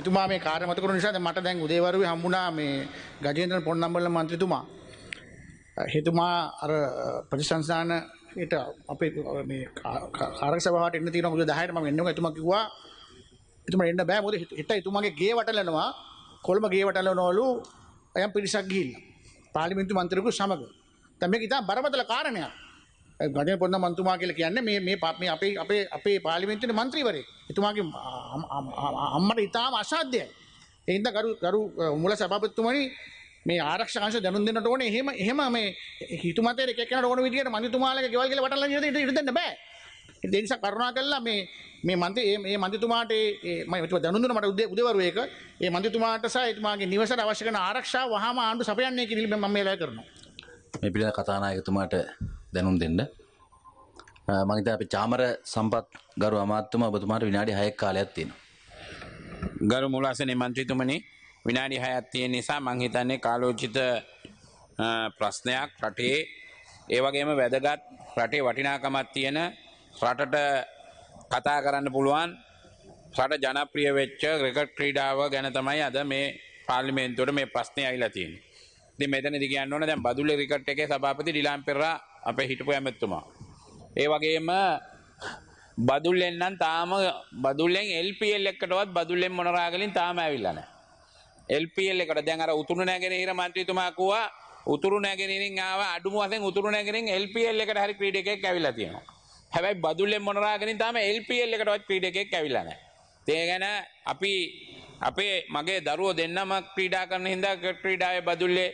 එතුමා මේ කාර්ය මතක කරන නිසා මට දැන් උදේවරුේ හම්බුණා මේ ගජේන්ද්‍ර පොන්නම්බල මන්ත්‍රීතුමා. හේතුමා අර ප්‍රතිසංස්ථාන ඊට අපේ මේ කාර්ය සභාවට එන්න තියෙනවා මුද 10ට මම එන්නවා එතුමා කිව්වා එතුමා එන්න බෑ මොකද හිට එතුමාගේ ගේ වටලනවා කොළඹ ගේ වටලනවලු අයම් පිරිසක් ගිහිල්ලා පාර්ලිමේන්තු මන්ත්‍රීකු සමග. දැන් මේක ඉතින් බරපතල කාරණයක්. ගජන පොන්න මන්තුමා කියලා කියන්නේ මේ මේ මේ අපේ අපේ අපේ පාර්ලිමේන්තුවේ മന്ത്രിවරයෙක්. එතුමාගේ අම්මට ඉතාම අසාධ්‍යයි. ඒ හින්දා ගරු ගරු මුල සභාපතිතුමනි මේ ආරක්ෂක අංශ දැනුම් දෙන්නට ඕනේ. එහෙම එහෙම මේ හිතු මතේ එක එක්කෙනාට ඕන විදිහට මන්ත්‍රීතුමාලගේ ගෙවල් කියලා වටලා ඉඳ ඉඳ දෙන්න බෑ. ඒ නිසා කරුණා කරලා මේ මේ මන්ත්‍රී මේ මන්ත්‍රීතුමාට මම එතුමා දැනුම් දුන්නා මට උදේවරුවේක ඒ මන්ත්‍රීතුමාට සහ එතුමාගේ නිවසට අවශ්‍ය කරන ආරක්ෂාව වහාම ආණ්ඩු සපයන්නේ කියලා මම මේ වෙලාවේ කරනවා. මේ පිළිබඳ කතානායකතුමාට දැනුම් දෙන්න. මම හිතා අපි චාමර සම්පත් ගරු අමාත්‍යතුමා ඔබතුමාට විනාඩි 6ක් කාලයක් තියෙනවා. ගරු මූලාසනේ മന്ത്രിතුමනි විනාඩි 6ක් තියෙන නිසා මම හිතන්නේ කාලෝචිත ප්‍රශ්නයක් රටේ ඒ වගේම වැදගත් රටේ වටිනාකමක් තියෙන රටට කතා කරන්න පුළුවන් රට ජනප්‍රිය වෙච්ච ක්‍රිකට් ක්‍රීඩාව ගැන තමයි අද මේ පාර්ලිමේන්තුවට මේ ප්‍රශ්නේ ඇවිල්ලා තියෙන්නේ. ඉතින් මෙතනදී කියන්න ඕන දැන් බදුල්ල ක්‍රිකට් එකේ සභාපති ඩිලාම් පෙරේරා අපේ හිටපු ඇමැත්තුමා. ඒ වගේම බදුල්ලෙන් නම් තාම බදුල්ලෙන් LPL එකකටවත් බදුල්ලෙන් මොනරාගලින් තාම ඇවිල්ලා නැහැ. LPL එකට දැන් අර උතුරු නැගෙනහිර മന്ത്രിතුමා කිව්වා උතුරු නැගෙනහිරින් ආව අඩුම වශයෙන් උතුරු නැගෙනහිරින් LPL එකට හරි ක්‍රීඩකයෙක් ඇවිල්ලා තියෙනවා. හැබැයි බදුල්ලෙන් මොනරාගලින් තාම LPL එකටවත් ක්‍රීඩකයෙක් ඇවිල්ලා නැහැ. ඒ ගැන අපි අපේ මගේ දරුවෝ දෙන්නම ක්‍රීඩා කරන හින්දා ක්‍රීඩාවේ බදුල්ලේ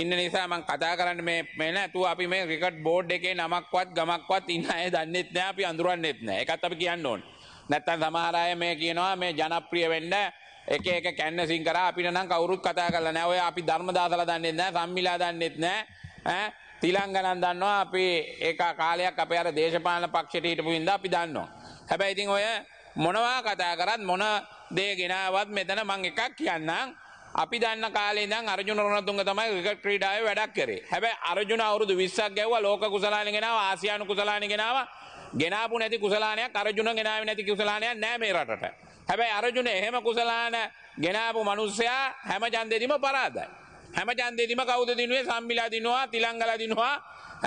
ඉන්න නිසා මං කතා කරන්න මේ මේ නැතුව අපි මේ ක්‍රිකට් බෝඩ් එකේ නමක්වත් ගමක්වත් ඉන්න අය දන්නෙත් නෑ අපි අඳුරන්නෙත් නෑ. ඒකත් අපි කියන්න ඕනේ. නැත්තම් සමහර අය මේ කියනවා මේ ජනප්‍රිය වෙන්න එක එක කැන්නසින් කරා අපිට නම් කවුරුත් කතා කරලා නෑ. ඔය අපි ධර්ම දාසලා දන්නෙත් නෑ, සම්මිලා දන්නෙත් නෑ. ඈ තිලංගනන් දන්නවා අපි ඒක කාලයක් අපේ අර දේශපාලන පක්ෂයට හිටපු ඉඳලා අපි දන්නවා. හැබැයි ඉතින් ඔය මොනවා කතා කරත් මොන දේ ගෙනාවත් මෙතන මං එකක් කියන්නම්. අපි දන්න කාලේ ඉඳන් අර්ජුන රණතුංග තමයි ක්‍රිකට් ක්‍රීඩාවේ වැඩක් කරේ. හැබැයි අර්ජුන අවුරුදු 20ක් ගැව්වා ලෝක කුසලානේ ගෙනාවා ආසියානු කුසලානේ ගෙනාවා. ගෙනාපු නැති කුසලානයක් අර්ජුන ගෙනාවේ නැති කුසලානයක් නෑ මේ රටට. හැබැයි අර්ජුන එහෙම කුසලාන ගෙනාපු මිනිස්සයා හැම ඡන්දෙදිම පරාදයි. හැම ඡන්දෙදිම කවුද දිනුවේ? සම්මිලා දිනුවා, තිලංගලා දිනුවා,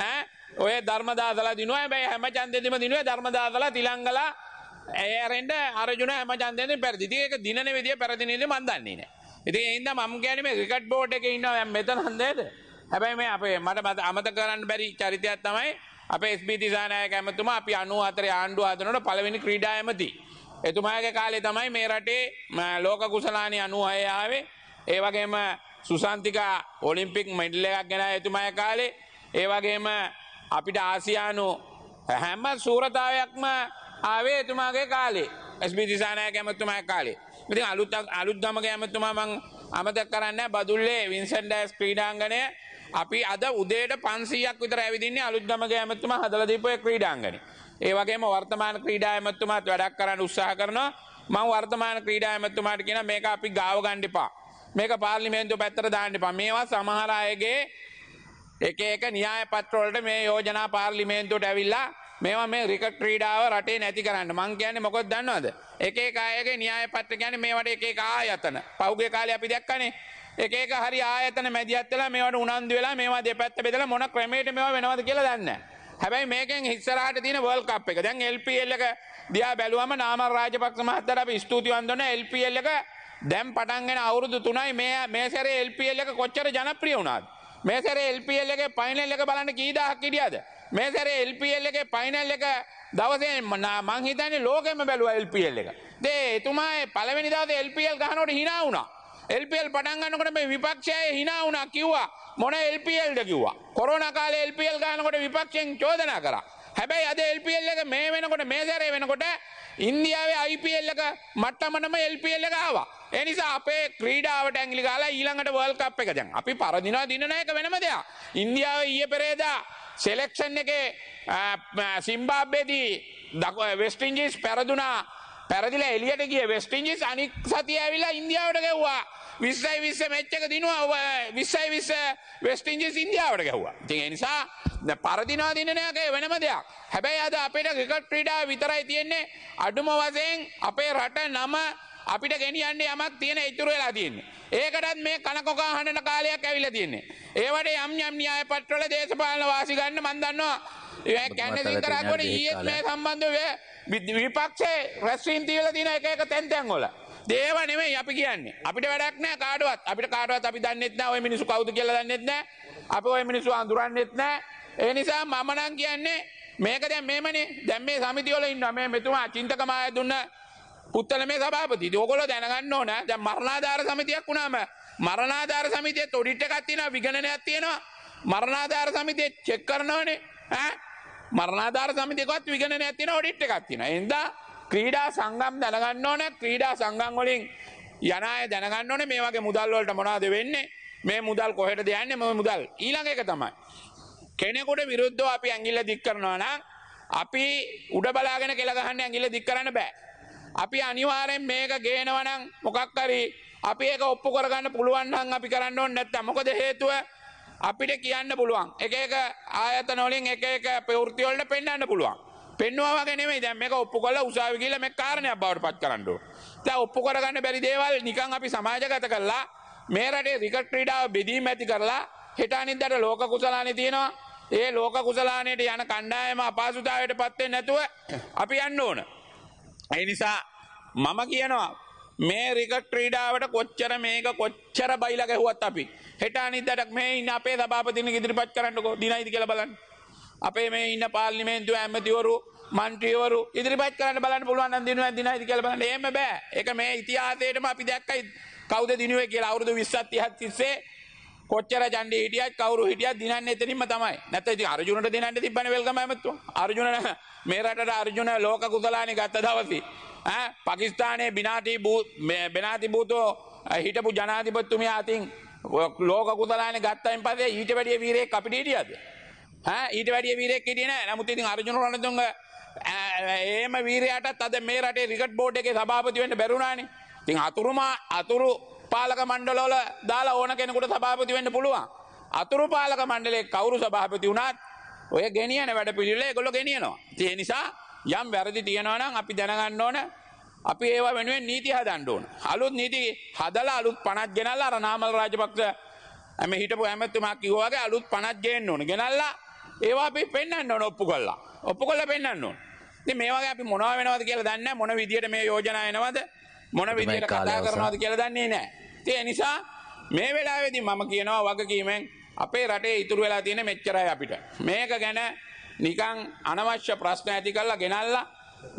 ඈ ඔය ධර්මදාසලා දිනුවා. හැබැයි හැම ඡන්දෙදිම දිනුවේ ධර්මදාසලා, තිලංගලා ඇයරෙන්ට අරජුන හැම ඡන්දෙදිම පෙරදි. ඉතින් ඒක දිනන විදිය පෙරදින විදිය මන් දන්නේ නෑ. ඉති ඉද ම ගැනීම ක්‍රිකට් බෝඩ් එක ඉන්න මෙතන හන්දේද හැබැයි මේ අපේ මට මත අමත කරන්න බැරි චරිතයක් තමයි අප ස්බි තිසානය කැමතුම අපි අනු අතර ආණ්ඩු අතනට පලවෙනි ක්‍රීඩා ඇමති. එතුමාගේ කාලේ තමයි මේ රටේ ලෝක කුසලානය අනු අයාවේ ඒවගේම සුසන්තිකා ඔලිම්පික් මෙඩ්ලයක් ගැෙන එතුමය කාලේ ඒවගේම අපිට ආසියානු හැම සූරතාවයක්ම ආවේ එතුමාගේ කාලේ ඇස්බිතිසානය කැමතුමා කාලේ ඉති අලුත්තක් අලුත් ගමක ඇමතුමා මං අමතක් කරන්න බදුල්ලේ වින්සන් ඩෑස් ක්‍රීඩාංගනය අපි අද උදේට පන්සියක් විතර ඇවිදින්නේ අලුත් ගමක ඇමතුම හදලදීපය ක්‍රීඩාංගනය ඒ වගේම වර්තමාන ක්‍රීඩා ඇමතුමාත් වැඩක් කරන්න උත්සාහ කරනවා මං වර්තමාන ක්‍රීඩා ඇමතුමාට කියන මේක අපි ගාව ගණ්ඩිපා මේක පාර්ලිමේන්තු පැත්තර දාණ්ඩිපා මේවා සමහර අයගේ එක එක න්‍යාය පත්‍රවලට මේ යෝජනා පාර්ලිමේන්තුවට ඇවිල්ලා මේවා මේ රිකට් ක්‍රීඩාව රටේ නැති කරන්න මං කියන්නේ මොකද දන්නවද එක එක අයගේ න්‍යාය පත්‍ර කියන්නේ මේවට එක එක ආයතන පහුගිය කාලේ අපි දැක්කනේ එක එක හරි ආයතන මැදිහත් වෙලා මේවට උනන්දු වෙලා මේවා දෙපැත්ත බෙදලා මොන ක්‍රමයකට මේවා වෙනවද කියලා දන්නේ නැහැ හැබැයි මේකෙන් ඉස්සරහට තියෙන වර්ල්ඩ් කප් එක දැන් LPL එක දිහා බැලුවම නාමල් රාජපක්ෂ මහත්තයාට අපි ස්තුතිවන්ත වෙනවා LPL එක දැන් පටන්ගෙන අවුරුදු 3යි මේ මේ සැරේ LPL එක කොච්චර ජනප්‍රිය වුණාද මේ සැරේ LPL එකේ ෆයිනල් එක බලන්න කී දහයක් හිටියද මේ සැරේ එල්පල් එක පයිනල් එක දවසේ මං හිතන්නේ ලෝකෙම බැලුවා එල්පල් එක. දේ එතුමා පළවෙනි දවසේ එල්පල් ගහනකොට hina වුණා. එල්පල් පටන් ගන්නකොට මේ විපක්ෂය hina වුණා කිව්වා. මොන එල්පල්ද කිව්වා. කොරෝනා කාලේ එල්පල් ගහනකොට විපක්ෂයෙන් චෝදනා කරා. හැබැයි අද එල්පල් එක මේ වෙනකොට මේ සැරේ වෙනකොට ඉන්දියාවේ IPL එක මට්ටමටම LPL එක ආවා. ඒ නිසා අපේ ක්‍රීඩාවට ඇඟිලි ගහලා ඊළඟට World Cup එක දැන් අපි පරදිනවා දිනන එක වෙනම දෙයක්. ඉන්දියාවේ ඊයේ පෙරේදා සෙලෙක්ෂන් එකේ සිම්බාබ්බේදී දක වෙස්ටිංජිස් පැරදුනා පැරදිලා එලියට ගිය වෙස්ටිංජිස් අනික් සතිය ඇවිල්ලා ඉන්දියාවට ගැව්වා විස්සයි විස්ස මෙච්චක දිනවා විස්සයි විස්ස වෙස්ටිංජිස් ඉන්දියාවට ගැව්වා ඉතින් ඒ නිසා පරදිනවා දින නෑකේ වෙනම දෙයක් හැබැයි අද අපිට ක්‍රිකට් ක්‍රීඩාව විතරයි තියෙන්නේ අඩුම වශයෙන් අපේ රට නම අපිට ගෙනියන්නේ යමක් තියෙන ඉතුරු වෙලා තියෙන්නේ. ඒකටත් මේ කනකොකා හඬන කාලයක් ඇවිල්ලා තියෙන්නේ. ඒවට යම් යම් න්‍යාය පත්‍රවල දේශපාලන වාසි ගන්න මම දන්නවා. ඒක කැන්නේ සිංකරක් වනේ ඊයේත් මේ සම්බන්ධව විපක්ෂයේ රැස්වීම් තියලා තියෙන එක එක තැන් තැන් වල. දේව නෙමෙයි අපි කියන්නේ. අපිට වැඩක් නැහැ කාටවත්. අපිට කාටවත් අපි දන්නෙත් නැහැ ওই මිනිස්සු කවුද කියලා දන්නෙත් නැහැ. අපි ওই මිනිස්සු අඳුරන්නෙත් නැහැ. ඒ නිසා මම නම් කියන්නේ මේක දැන් මේමනේ දැන් මේ සමිතිවල ඉන්නවා මේ මෙතුමා චින්තක මාය දුන්න පුත්තල මේ සභාපති ඕකොල දැනගන්න ඕන දැන් මරණාධාර සමිතියක් වුණාම මරණාධාර සමිතියේ ඔඩිට් එකක් තියෙනවා විගණනයක් තියෙනවා මරණාධාර සමිතිය චෙක් කරනවනේ ඈ මරණාධාර සමිතියකවත් විගණනයක් තියෙනවා ඔඩිට් එකක් තියෙනවා එඳා ක්‍රීඩා සංගම් දැනගන්න ඕන ක්‍රීඩා සංගම් වලින් යන අය දැනගන්න ඕනේ මේ වගේ මුදල් වලට මොනවද වෙන්නේ මේ මුදල් කොහෙටද යන්නේ මේ මුදල් ඊළඟ එක තමයි කෙනෙකුට විරුද්ධව අපි ඇඟිල්ල දික් කරනවා නම් අපි උඩ බලාගෙන කෙල ගහන්න ඇඟිල්ල දික් කරන්න බෑ අපි අනිවාරෙන් මේක ගේනවනං මොකක්කරි අපි ඒක ඔප්පු කරගන්න පුළුවන්හන් අපි කරන්න ඕන්න නැත්ත මොකද හේතුව අපිට කියන්න පුළුවන් එක එක ආයත නොලින් එක එක පවෘතිවලට පෙන්න්න පුළුවන් පෙන්වාගෙනේ දැම එක ඔප්පු කොල උසාවිකිල මේ කාරණය බවට පත් කරන්නඩ තැ ඔප්පු කරගන්න බැරි දේවල් නිකං අපි සමාජගත කරලා මේ රටේ රිකට් ක්‍රීඩාව බෙදීම ඇති කරලා හෙටානින්දට ලෝක කුසලානි තියෙනවා ඒ ලෝක කුසලානයට යන කණ්ඩායම අපාසුතාවයට පත්තේ නැතුව අපි යන්න ඕන ඒ නිසා මම කියනවා මේ රිකට් ක්‍රීඩාවට කොච්චර මේක කොච්චර බයිලා ගැහුවත් අපි හෙට අනිද්දාට මේ ඉන්න අපේ සභාපතිනික ඉදිරිපත් කරන්නකෝ දිනයිද කියලා බලන්න. අපේ මේ ඉන්න පාර්ලිමේන්තුව ඇමතිවරු මන්ත්‍රීවරු ඉදිරිපත් කරන්න බලන්න පුළුවන් නම් දිනුවා දිනයිද කියලා බලන්න. එහෙම බෑ. ඒක මේ ඉතිහාසයේටම අපි දැක්කයි කවුද දිනුවේ කියලා අවුරුදු 20ක් 30ක් තිස්සේ කොච්චර ජණ්ඩි හිටියත් කවුරු හිටියත් දිනන්නේ එතනින්ම තමයි. නැත්නම් ඉතින් අර්ජුනට දිනන්න තිබ්බනේ වෙල්කම ඇමතුම. අර්ජුන මේ රටට අර්ජුන ලෝක කුසලානේ ගත්ත දවසේ. ඈ පාකිස්තානයේ බිනාටි බිනාටි බූතෝ හිටපු ජනාධිපතිතුමියා අතින් ලෝක කුසලානේ ගත්තයින් පස්සේ ඊට වැඩිය වීරයෙක් අපිට හිටියද? ඈ ඊට වැඩිය වීරයෙක් හිටියේ නැහැ. නමුත් ඉතින් අර්ජුන රණතුංග එහෙම වීරයාටත් අද මේ රටේ ක්‍රිකට් බෝඩ් එකේ සභාපති වෙන්න බැරුණානේ. ඉතින් අතුරුමා අතුරු පාලක මණ්ඩලෝල දාලා ඕන කෙනෙකුට සභාපති වෙන්න පුළුවන්. අතුරු පාලක මණ්ඩලේ කවුරු සභාපති වුණත් ඔය ගෙනියන වැඩ පිළිවෙල ඒගොල්ලෝ ගෙනියනවා. ඒ නිසා යම් වැරදි තියෙනවා නම් අපි දැනගන්න ඕන. අපි ඒවා වෙනුවෙන් නීති හදන්න ඕන. අලුත් නීති හදලා අලුත් 50ක් ගෙනල්ලා අර නාමල් රාජපක්ෂ හැම හිටපු හැමතුමා කිව්වා වගේ අලුත් 50ක් ගේන්න ඕන. ගෙනල්ලා ඒවා අපි පෙන්වන්න ඕන ඔප්පු කරලා. ඔප්පු කරලා පෙන්වන්න ඕන. ඉතින් මේ වගේ අපි මොනවා වෙනවද කියලා දන්නේ නැහැ. මොන විදියට මේ යෝජනා එනවද? මොන විදියට කතා කරනවද කියලා දන්නේ නැහැ. නැත්තේ නිසා මේ වෙලාවේදී මම කියනවා වගකීමෙන් අපේ රටේ ඉතුරු වෙලා තියෙන මෙච්චරයි අපිට. මේක ගැන නිකන් අනවශ්‍ය ප්‍රශ්න ඇති කරලා ගෙනල්ලා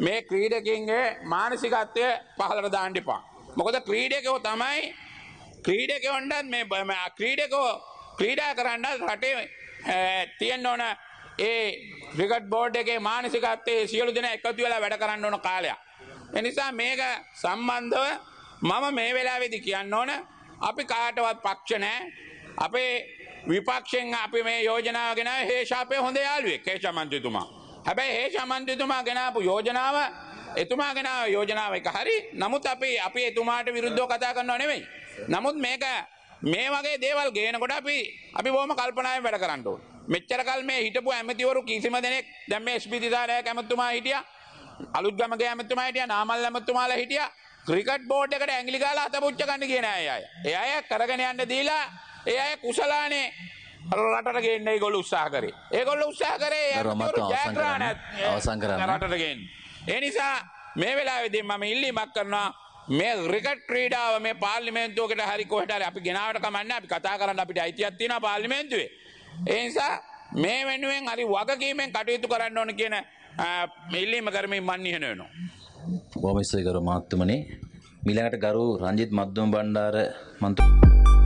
මේ ක්‍රීඩකින්ගේ මානසිකත්වය පහළට දාන්න එපා. මොකද ක්‍රීඩකයෝ තමයි ක්‍රීඩකයන්ට මේ ක්‍රීඩකෝ ක්‍රීඩා කරන්න රටේ තියෙන්න ඕන ඒ ක්‍රිකට් බෝඩ් එකේ මානසිකත්වයේ සියලු දෙනා එකතු වෙලා වැඩ කරන්න ඕන කාලයක්. එනිසා මේක සම්බන්ධව මම මේ වෙලාවේදී කියන්න ඕන අපි කාටවත් පක්ෂ නැහැ. අපේ විපක්ෂයෙන් අපි මේ යෝජනාව ගෙන හේෂාපේ හොඳ යාළුවෙක් හේෂාමන්ත්‍රීතුමා. හැබැයි හේෂාමන්ත්‍රීතුමා ගෙනාපු යෝජනාව එතුමා ගෙනාව යෝජනාව එක හරි. නමුත් අපි අපි එතුමාට විරුද්ධව කතා කරනවා නෙමෙයි. නමුත් මේක මේ වගේ දේවල් ගේනකොට අපි අපි බොහොම කල්පනාවෙන් වැඩ කරන්න ඕනේ. මෙච්චර කල් මේ හිටපු ඇමතිවරු කිසිම දෙනෙක් දැන් මේ ස්පීතිදාරය කැමතුමා හිටියා. අලුත්ගමගේ ඇමතුමා හිටියා, නාමල් ඇමතුමාලා හිටියා. ක්‍රිකට් බෝඩ් එකට ඇගිලි කාලා අත පුච්ච ගන්න කියන අය අය. ඒ අය කරගෙන යන්න දීලා ඒ අය කුසලානේ රටට ගේන්න ඒගොල්ලෝ උත්සාහ කරේ. ඒගොල්ලෝ උත්සාහ කරේ අවසන් කරන්න රටට ගේන්න. ඒ නිසා මේ වෙලාවේදී මම ඉල්ලීමක් කරනවා මේ ක්‍රිකට් ක්‍රීඩාව මේ පාර්ලිමේන්තුවකට හරි කොහෙට හරි අපි ගෙනාවට කමන්නේ අපි කතා කරන්න අපිට අයිතියක් තියෙනවා පාර්ලිමේන්තුවේ. ඒ නිසා මේ වෙනුවෙන් හරි වගකීමෙන් කටයුතු කරන්න ඕන කියන ඉල්ලීම කරමින් මන් ඉහන වෙනවා. බොහොම ස්තුතියි ගරු මහත්මනේ. මීළඟට ගරු රංජිත් මද්දුම බණ්ඩාර මන්ත්‍රී